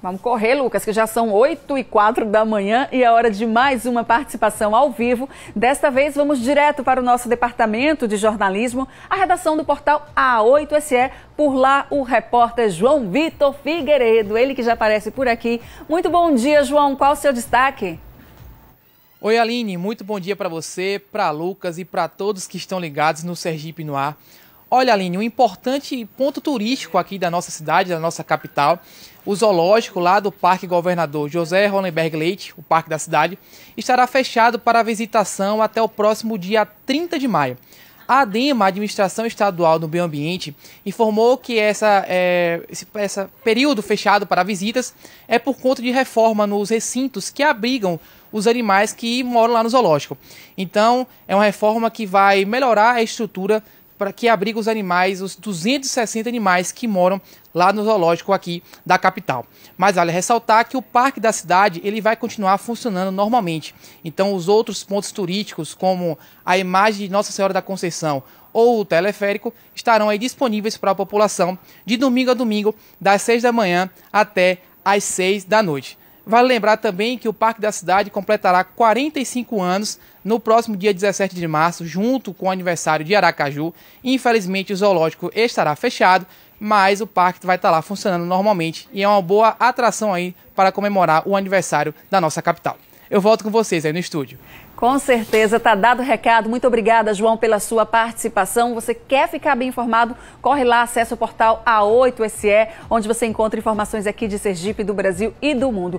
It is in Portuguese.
Vamos correr, Lucas, que já são 8 e 4 da manhã e é hora de mais uma participação ao vivo. Desta vez, vamos direto para o nosso departamento de jornalismo, a redação do portal A8SE. Por lá, o repórter João Vitor Figueiredo, ele que já aparece por aqui. Muito bom dia, João. Qual o seu destaque? Oi, Aline. Muito bom dia para você, para Lucas e para todos que estão ligados no Sergipe no Ar. Olha, Aline, um importante ponto turístico aqui da nossa cidade, da nossa capital, o zoológico lá do Parque Governador José Hollenberg Leite, o parque da cidade, estará fechado para visitação até o próximo dia 30 de maio. A ADEMA, a Administração Estadual do Meio Ambiente, informou que essa, é, esse essa período fechado para visitas é por conta de reforma nos recintos que abrigam os animais que moram lá no zoológico. Então, é uma reforma que vai melhorar a estrutura para que abriga os animais, os 260 animais que moram lá no zoológico aqui da capital. Mas vale ressaltar que o parque da cidade ele vai continuar funcionando normalmente. Então os outros pontos turísticos, como a imagem de Nossa Senhora da Conceição ou o teleférico, estarão aí disponíveis para a população de domingo a domingo, das 6 da manhã até às 6 da noite. Vale lembrar também que o Parque da Cidade completará 45 anos no próximo dia 17 de março, junto com o aniversário de Aracaju. Infelizmente, o zoológico estará fechado, mas o parque vai estar lá funcionando normalmente e é uma boa atração aí para comemorar o aniversário da nossa capital. Eu volto com vocês aí no estúdio. Com certeza, tá dado o recado. Muito obrigada, João, pela sua participação. Você quer ficar bem informado? Corre lá, acesse o portal A8SE, onde você encontra informações aqui de Sergipe, do Brasil e do mundo.